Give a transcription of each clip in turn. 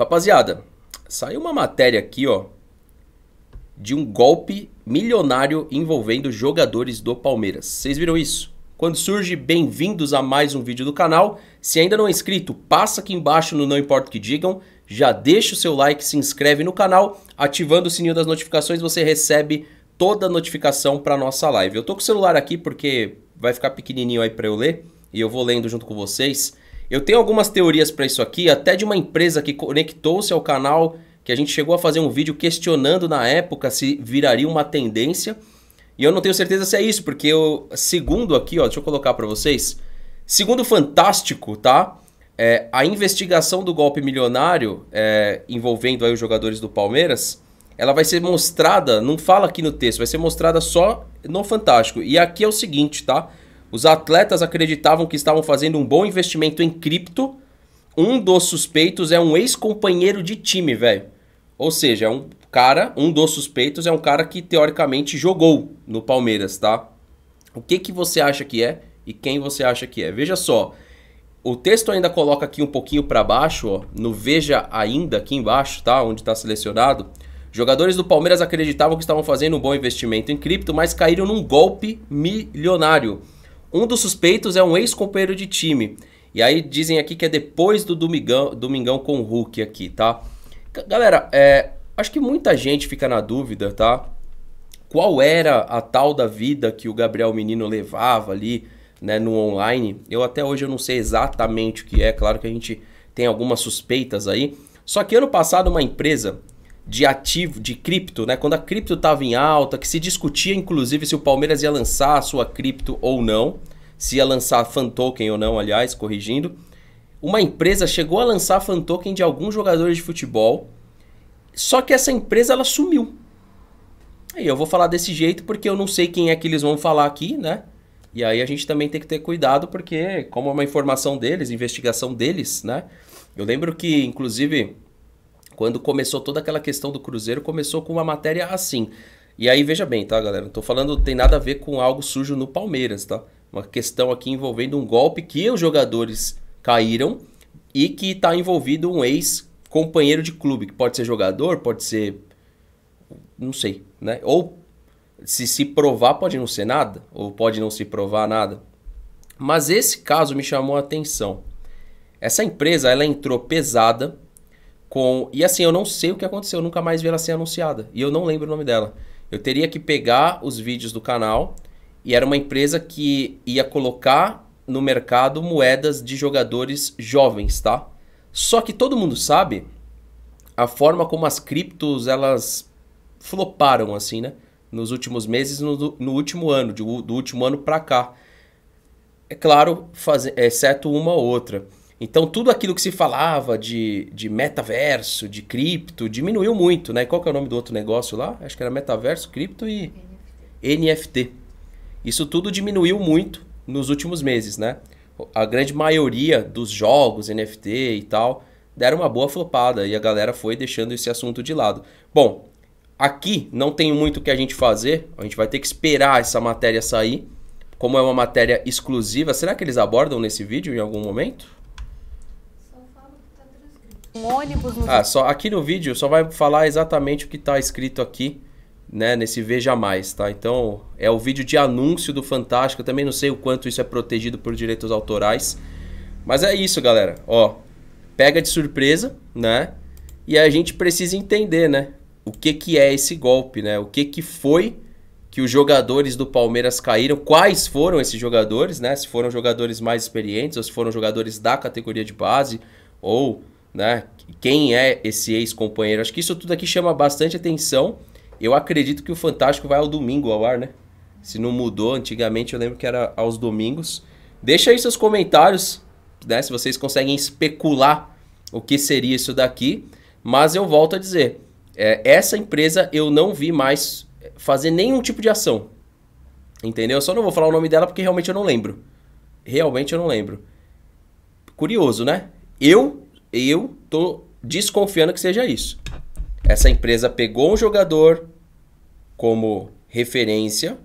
Rapaziada, saiu uma matéria aqui, ó, de um golpe milionário envolvendo jogadores do Palmeiras. Vocês viram isso? Quando surge, bem-vindos a mais um vídeo do canal. Se ainda não é inscrito, passa aqui embaixo no Não Importa o que Digam, já deixa o seu like, se inscreve no canal, ativando o sininho das notificações, você recebe toda a notificação para nossa live. Eu tô com o celular aqui porque vai ficar pequenininho aí para eu ler e eu vou lendo junto com vocês. Eu tenho algumas teorias para isso aqui, até de uma empresa que conectou-se ao canal, que a gente chegou a fazer um vídeo questionando na época se viraria uma tendência. E eu não tenho certeza se é isso, porque eu, segundo aqui, ó, deixa eu colocar para vocês, segundo Fantástico, tá? É, a investigação do golpe milionário é, envolvendo aí os jogadores do Palmeiras, ela vai ser mostrada, não fala aqui no texto, vai ser mostrada só no Fantástico. E aqui é o seguinte, tá? Os atletas acreditavam que estavam fazendo um bom investimento em cripto. Um dos suspeitos é um ex-companheiro de time, velho. Ou seja, é um cara, um dos suspeitos é um cara que teoricamente jogou no Palmeiras, tá? O que que você acha que é e quem você acha que é? Veja só. O texto ainda coloca aqui um pouquinho para baixo, ó, no veja ainda aqui embaixo, tá? Onde está selecionado. Jogadores do Palmeiras acreditavam que estavam fazendo um bom investimento em cripto, mas caíram num golpe milionário. Um dos suspeitos é um ex-companheiro de time. E aí dizem aqui que é depois do Domingão, Domingão com o Hulk aqui, tá? Galera, é, acho que muita gente fica na dúvida, tá? Qual era a tal da vida que o Gabriel Menino levava ali, né, no online? Eu até hoje eu não sei exatamente o que é, claro que a gente tem algumas suspeitas aí. Só que ano passado uma empresa de ativo, de cripto, né? Quando a cripto estava em alta, que se discutia inclusive se o Palmeiras ia lançar a sua cripto ou não, se ia lançar fan token ou não, aliás, corrigindo. Uma empresa chegou a lançar fan token de alguns jogadores de futebol, só que essa empresa ela sumiu. Aí eu vou falar desse jeito porque eu não sei quem é que eles vão falar aqui, né? E aí a gente também tem que ter cuidado porque como é uma informação deles, investigação deles, né? Eu lembro que inclusive quando começou toda aquela questão do Cruzeiro, começou com uma matéria assim. E aí, veja bem, tá, galera? Não tô falando, tem nada a ver com algo sujo no Palmeiras, tá? Uma questão aqui envolvendo um golpe que os jogadores caíram e que tá envolvido um ex-companheiro de clube, que pode ser jogador, pode ser. não sei, né? Ou se se provar, pode não ser nada, ou pode não se provar nada. Mas esse caso me chamou a atenção. Essa empresa, ela entrou pesada com. E assim, eu não sei o que aconteceu, eu nunca mais vi ela ser anunciada. E eu não lembro o nome dela. Eu teria que pegar os vídeos do canal e era uma empresa que ia colocar no mercado moedas de jogadores jovens, tá? Só que todo mundo sabe a forma como as criptos elas floparam assim, né? Nos últimos meses, no, no último ano, de, do último ano para cá. É claro, faz, é, exceto uma ou outra. Então, tudo aquilo que se falava de, de metaverso, de cripto, diminuiu muito, né? Qual que é o nome do outro negócio lá? Acho que era metaverso, cripto e NFT. Isso tudo diminuiu muito nos últimos meses, né? A grande maioria dos jogos, NFT e tal, deram uma boa flopada e a galera foi deixando esse assunto de lado. Bom, aqui não tem muito o que a gente fazer, a gente vai ter que esperar essa matéria sair. Como é uma matéria exclusiva, será que eles abordam nesse vídeo em algum momento? Um ônibus no... Ah, só aqui no vídeo só vai falar exatamente o que está escrito aqui, né, nesse veja mais, tá? Então, é o vídeo de anúncio do Fantástico, eu também não sei o quanto isso é protegido por direitos autorais. Mas é isso, galera. Ó, pega de surpresa, né? E a gente precisa entender, né? O que que é esse golpe, né? O que que foi que os jogadores do Palmeiras caíram? Quais foram esses jogadores, né? Se foram jogadores mais experientes ou se foram jogadores da categoria de base ou né? Quem é esse ex-companheiro? Acho que isso tudo aqui chama bastante atenção. Eu acredito que o Fantástico vai ao domingo ao ar, né? Se não mudou, antigamente eu lembro que era aos domingos. Deixa aí seus comentários, né? Se vocês conseguem especular o que seria isso daqui. Mas eu volto a dizer, é, essa empresa eu não vi mais fazer nenhum tipo de ação. Entendeu? Eu só não vou falar o nome dela porque realmente eu não lembro. Realmente eu não lembro. Curioso, né? Eu eu tô desconfiando que seja isso. Essa empresa pegou um jogador como referência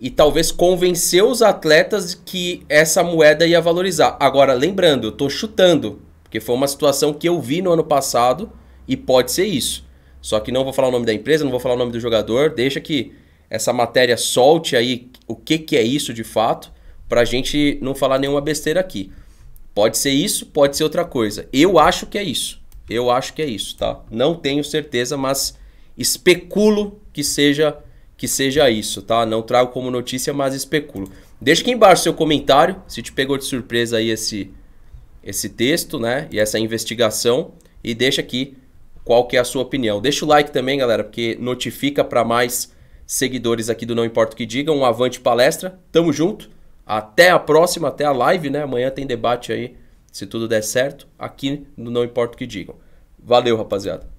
e talvez convenceu os atletas que essa moeda ia valorizar. Agora, lembrando, eu tô chutando, porque foi uma situação que eu vi no ano passado e pode ser isso. Só que não vou falar o nome da empresa, não vou falar o nome do jogador, deixa que essa matéria solte aí o que, que é isso de fato, para a gente não falar nenhuma besteira aqui. Pode ser isso, pode ser outra coisa. Eu acho que é isso. Eu acho que é isso, tá? Não tenho certeza, mas especulo que seja que seja isso, tá? Não trago como notícia, mas especulo. Deixa aqui embaixo seu comentário, se te pegou de surpresa aí esse esse texto, né? E essa investigação e deixa aqui qual que é a sua opinião. Deixa o like também, galera, porque notifica para mais seguidores aqui do Não Importa o que Digam, um avante palestra. Tamo junto. Até a próxima, até a live, né? Amanhã tem debate aí, se tudo der certo, aqui no Não Importa o que Digam. Valeu, rapaziada.